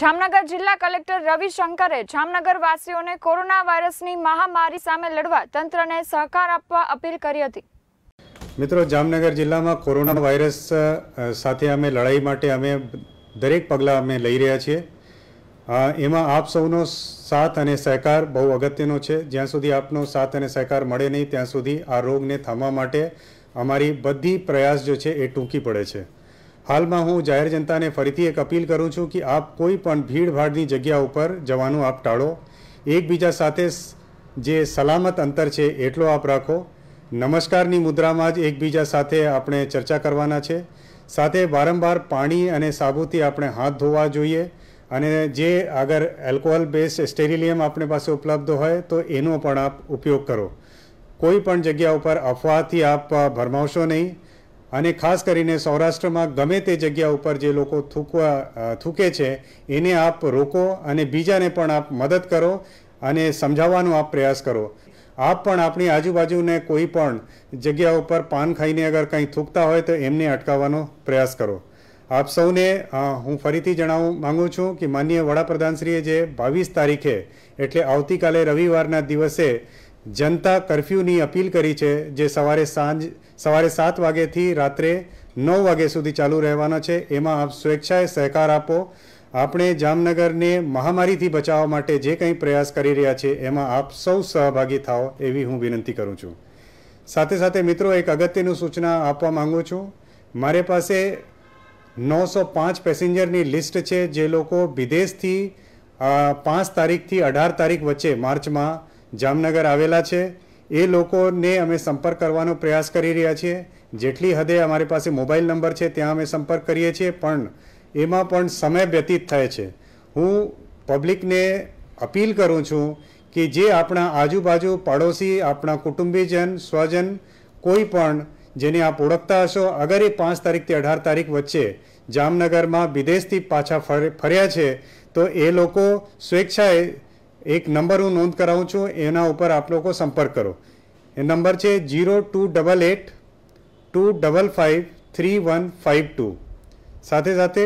જામનગર જિલ્લા કલેક્ટર રવિ શંકરે જામનગર વાસીઓને કોરોના વાયરસની મહામારી સામે લડવા તંત્રને સહકાર આપવા અપીલ કરી હતી મિત્રો જામનગર જિલ્લામાં કોરોના વાયરસ સાથે અમે લડાઈ માટે અમે દરેક પગલાં અમે લઈ રહ્યા છીએ એમાં આપ સૌનો સાથ અને સહકાર બહુ અગત્યનો છે જ્યાં સુધી આપનો સાથ અને સહકાર મળે નહીં ત્યાં સુધી આ રોગને થામવા માટે અમારી બધી પ્રયાસ જો છે એ ટૂંકી પડે છે હાલમાં હું જાહેર જનતાને ફરીથી એક અપીલ કરું છું કે આપ કોઈ પણ ભીડભાડની જગ્યા ઉપર જવાનું આપ ટાળો એકબીજા સાથે જે સલામત અંતર છે એટલો આપ રાખો નમસ્કારની મુદ્રામાં જ એકબીજા સાથે આપણે ચર્ચા કરવાના છે સાથે વારંવાર પાણી અને સાબુથી આપણે હાથ ધોવા જોઈએ અને જે આગળ એલ્કોહોલ બેઝ સ્ટેરિલિયમ આપણી પાસે ઉપલબ્ધ હોય તો એનો પણ આપ ઉપયોગ કરો કોઈ પણ જગ્યા ઉપર અફવાથી આપ ભરમાવશો નહીં અને ખાસ કરીને સૌરાષ્ટ્રમાં ગમે તે જગ્યા ઉપર જે લોકો થૂકવા થૂકે છે એને આપ રોકો અને બીજાને પણ આપ મદદ કરો અને સમજાવવાનો આપ પ્રયાસ કરો આપ પણ આપણી આજુબાજુને કોઈ પણ જગ્યા ઉપર પાન ખાઈને અગર કંઈ થૂકતા હોય તો એમને અટકાવવાનો પ્રયાસ કરો આપ સૌને હું ફરીથી જણાવવા માગું છું કે માનનીય વડાપ્રધાનશ્રીએ જે બાવીસ તારીખે એટલે આવતીકાલે રવિવારના દિવસે જનતા કરફ્યુની અપીલ કરી છે જે સવારે સાંજ સવારે સાત વાગ્યાથી રાત્રે નવ વાગ્યા સુધી ચાલુ રહેવાનો છે એમાં આપ સ્વેચ્છાએ સહકાર આપો આપણે જામનગરને મહામારીથી બચાવવા માટે જે કંઈ પ્રયાસ કરી રહ્યા છે એમાં આપ સૌ સહભાગી થાઓ એવી હું વિનંતી કરું છું સાથે સાથે મિત્રો એક અગત્યનું સૂચના આપવા માગું છું મારે પાસે નવસો પાંચ પેસેન્જરની લિસ્ટ છે જે લોકો વિદેશથી પાંચ તારીખથી અઢાર તારીખ વચ્ચે માર્ચમાં જામનગર આવેલા છે એ લોકોને અમે સંપર્ક કરવાનો પ્રયાસ કરી રહ્યા છીએ જેટલી હદે અમારી પાસે મોબાઈલ નંબર છે ત્યાં અમે સંપર્ક કરીએ છીએ પણ એમાં પણ સમય વ્યતીત થાય છે હું પબ્લિકને અપીલ કરું છું કે જે આપણા આજુબાજુ પાડોશી આપણા કુટુંબીજન સ્વજન કોઈ પણ જેને આપ ઓળખતા હશો અગર એ પાંચ તારીખથી અઢાર તારીખ વચ્ચે જામનગરમાં વિદેશથી પાછા ફર્યા છે તો એ લોકો સ્વેચ્છાએ એક નંબર હું નોંધ કરાવું છું એના ઉપર આપ લોકો સંપર્ક કરો એ નંબર છે zero two double eight two double five three one five two સાથે સાથે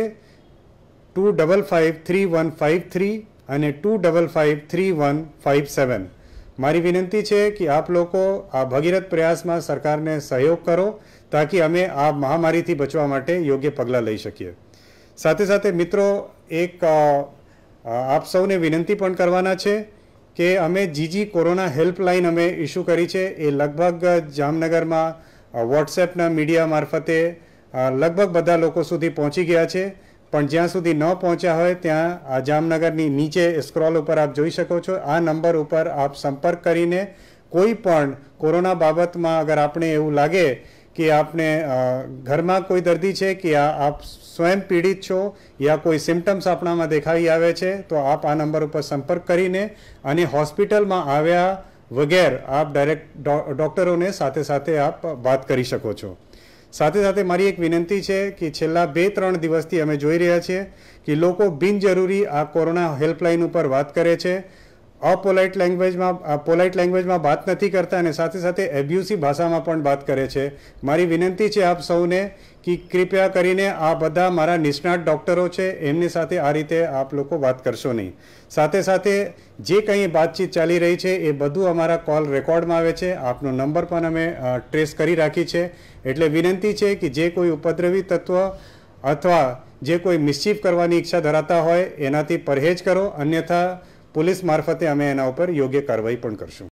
two double five three one five three અને two double five three one five seven મારી વિનંતી છે કે આપ લોકો આ ભગીરથ પ્રયાસમાં સરકારને સહયોગ કરો તાકી અમે આ મહામારીથી બચવા માટે યોગ્ય પગલાં લઈ શકીએ સાથે સાથે મિત્રો એક આપ સૌને વિનંતી પણ કરવાના છે કે અમે જીજી કોરોના હેલ્પલાઇન અમે ઇશ્યુ કરી છે એ લગભગ જામનગરમાં વોટ્સએપના મીડિયા મારફતે લગભગ બધા લોકો સુધી પહોંચી ગયા છે પણ જ્યાં સુધી ન પહોંચ્યા હોય ત્યાં આ જામનગરની નીચે સ્ક્રોલ ઉપર આપ જોઈ શકો છો આ નંબર ઉપર આપ સંપર્ક કરીને કોઈ પણ કોરોના બાબતમાં અગર આપણે એવું લાગે કે આપને ઘરમાં કોઈ દર્દી છે કે આપ સ્વયં પીડિત છો યા કોઈ સિમ્ટમ્સ આપણામાં દેખાઈ આવે છે તો આપ આ નંબર ઉપર સંપર્ક કરીને અને હોસ્પિટલમાં આવ્યા વગેર આપ ડાયરેક્ટ ડૉક્ટરોને સાથે સાથે આપ વાત કરી શકો છો સાથે સાથે મારી એક વિનંતી છે કે છેલ્લા બે ત્રણ દિવસથી અમે જોઈ રહ્યા છીએ કે લોકો બિનજરૂરી આ કોરોના હેલ્પલાઇન ઉપર વાત કરે છે અપોલાઇટ લેંગ્વેજમાં પોલાઇટ લેંગ્વેજમાં વાત નથી કરતા અને સાથે સાથે એબ્યુસી ભાષામાં પણ વાત કરે છે મારી વિનંતી છે આપ સૌને કે કૃપયા કરીને આ બધા મારા નિષ્ણાત ડૉક્ટરો છે એમની સાથે આ રીતે આપ લોકો વાત કરશો નહીં સાથે સાથે જે કંઈ વાતચીત ચાલી રહી છે એ બધું અમારા કોલ રેકોર્ડમાં આવે છે આપનો નંબર પણ અમે ટ્રેસ કરી રાખી છે એટલે વિનંતી છે કે જે કોઈ ઉપદ્રવી તત્વ અથવા જે કોઈ મિસ્ચીફ કરવાની ઈચ્છા ધરાતા હોય એનાથી પરહેજ કરો અન્યથા પોલીસ મારફતે અમે એના ઉપર યોગ્ય કાર્યવાહી પણ કરશું